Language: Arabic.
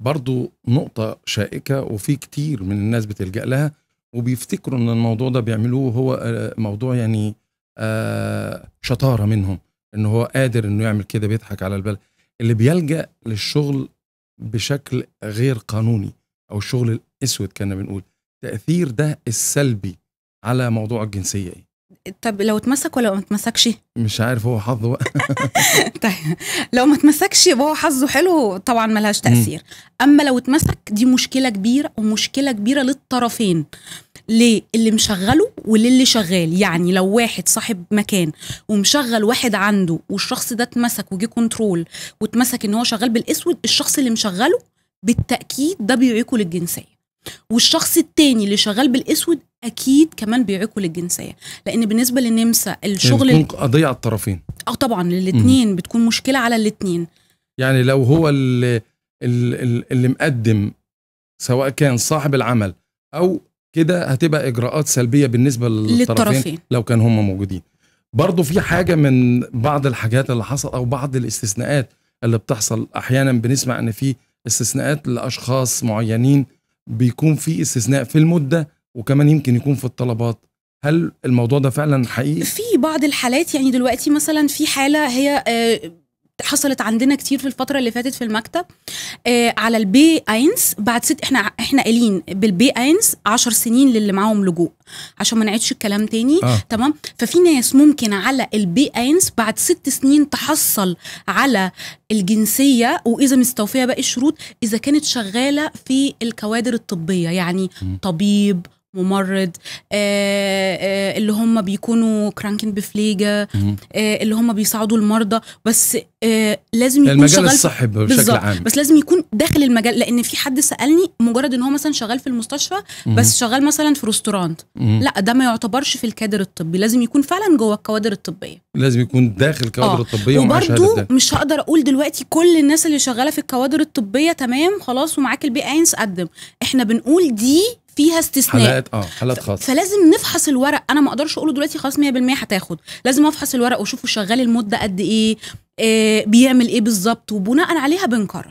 برضو نقطة شائكة وفي كتير من الناس بتلجأ لها وبيفتكروا ان الموضوع ده بيعملوه هو آه، موضوع يعني آه، شطارة منهم ان هو قادر انه يعمل كده بيضحك على البلد اللي بيلجأ للشغل بشكل غير قانوني او الشغل الاسود كنا بنقول تأثير ده السلبي على موضوع الجنسية ايه طب لو اتمسك ولا ما اتمسكش؟ مش عارف هو حظه بقى طيب لو ما اتمسكش يبقى هو حظه حلو طبعا ملهاش تاثير اما لو اتمسك دي مشكله كبيره ومشكله كبيره للطرفين للي مشغله وللي شغال يعني لو واحد صاحب مكان ومشغل واحد عنده والشخص ده اتمسك وجه كنترول واتمسك ان هو شغال بالاسود الشخص اللي مشغله بالتاكيد ده بيعيقه للجنسيه والشخص التاني اللي شغال بالاسود اكيد كمان بيعيقوا للجنسيه لان بالنسبه للنمسا الشغل يعني بتكون قضيه على الطرفين اه طبعا للاثنين بتكون مشكله على الاثنين يعني لو هو اللي, اللي, اللي مقدم سواء كان صاحب العمل او كده هتبقى اجراءات سلبيه بالنسبه للطرفين, للطرفين. لو كان هم موجودين برضه في حاجه من بعض الحاجات اللي حصل او بعض الاستثناءات اللي بتحصل احيانا بنسمع ان في استثناءات لاشخاص معينين بيكون في استثناء في المده وكمان يمكن يكون في الطلبات هل الموضوع ده فعلا حقيقي؟ في بعض الحالات يعني دلوقتي مثلا في حاله هي آه، حصلت عندنا كتير في الفترة اللي فاتت في المكتب آه، على البي اينس بعد ست احنا احنا قايلين بالبي اينس 10 سنين للي معاهم لجوء عشان ما نعيدش الكلام تاني آه. تمام ففي ناس ممكن على البي اينس بعد ست سنين تحصل على الجنسية وإذا مستوفية باقي الشروط إذا كانت شغالة في الكوادر الطبية يعني م. طبيب ممرض آآ آه، آه، اللي هم بيكونوا كرانكين بفليجه آه، اللي هم بيساعدوا المرضى بس لازم يكون المجال الصحي بشكل عام بس لازم يكون داخل المجال لان في حد سالني مجرد ان هو مثلا شغال في المستشفى بس شغال مثلا في ريستورانت لا ده ما يعتبرش في الكادر الطبي لازم يكون فعلا جوه الكوادر الطبيه لازم يكون داخل الكوادر آه. الطبيه وبرده مش هقدر اقول دلوقتي كل الناس اللي شغاله في الكوادر الطبيه تمام خلاص ومعاك البي اينس قدم احنا بنقول دي فيها استثناء حالات اه حالات خاصه فلازم نفحص الورق انا ما اقدرش اقوله دلوقتي خلاص 100% هتاخد لازم افحص الورق واشوفه شغال المده قد ايه آه بيعمل ايه بالظبط وبناء عليها بنقرر